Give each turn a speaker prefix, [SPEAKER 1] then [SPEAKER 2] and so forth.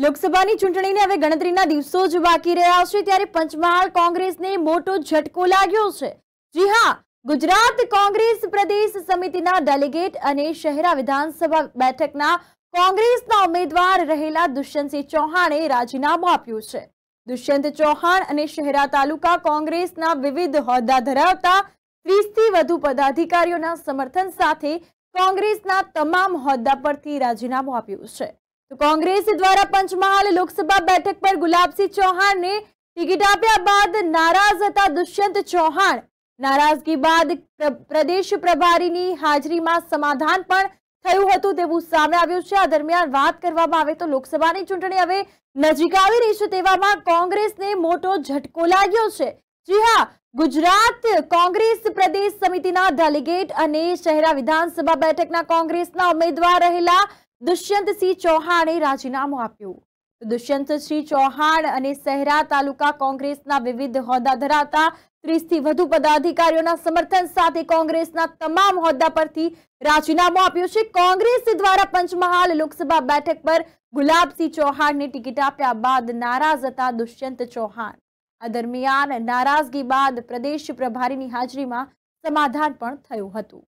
[SPEAKER 1] લોકસભાની ચૂંટણીને હવે ગણતરીના દિવસો જ બાકી રહ્યા છે ત્યારે પંચમહાલ કોંગ્રેસને મોટો ઝટકો લાગ્યો છે જી હા ગુજરાત કોંગ્રેસ પ્રદેશ સમિતિના ડેલિગેટ અને શહેરા વિધાનસભા બેઠકના કોંગ્રેસના ઉમેદવાર રહેલા દુષ્યંતસિંહ ચૌહાણે રાજીનામું આપ્યું છે દુષ્યંત ચૌહાણ અને શહેરા તાલુકા કોંગ્રેસના વિવિધ હોદ્દા ધરાવતા વીસથી વધુ પદાધિકારીઓના સમર્થન સાથે કોંગ્રેસના તમામ હોદ્દા પરથી રાજીનામું આપ્યું છે તો કોંગ્રેસ દ્વારા પંચમહાલ લોકસભા બેઠક પર ગુલાબસિંહ ચૌહાણને ટિકિટ આપ્યા બાદ નારાજ હતા દુષ્યંત ચૌહાણ નારાજગી બાદ પ્રદેશ પ્રભારીની હાજરીમાં સમાધાન પણ થયું હતું તેવું સામે આવ્યું છે આ દરમિયાન વાત કરવામાં આવે તો લોકસભાની ચૂંટણી હવે નજીક આવી રહી છે તેવામાં કોંગ્રેસને મોટો ઝટકો લાગ્યો છે જી હા ગુજરાત કોંગ્રેસ પ્રદેશ સમિતિના ડેલિગેટ અને શહેરા વિધાનસભા બેઠકના કોંગ્રેસના ઉમેદવાર રહેલા દુષ્યંતસિંહ ચૌહાણે રાજીનામું આપ્યું દુષ્યંતસિંહ ચૌહાણ અને શહેરા તાલુકા કોંગ્રેસના વિવિધ હોદ્દા ધરાવતા ત્રીસથી વધુ પદાધિકારીઓના સમર્થન સાથે કોંગ્રેસના તમામ હોદ્દા પરથી રાજીનામું આપ્યું છે કોંગ્રેસ દ્વારા પંચમહાલ લોકસભા બેઠક પર ગુલાબસિંહ ચૌહાણને ટિકિટ આપ્યા બાદ નારાજ હતા દુષ્યંત ચૌહાણ આ દરમિયાન નારાજગી બાદ પ્રદેશ પ્રભારીની હાજરીમાં સમાધાન પણ થયું હતું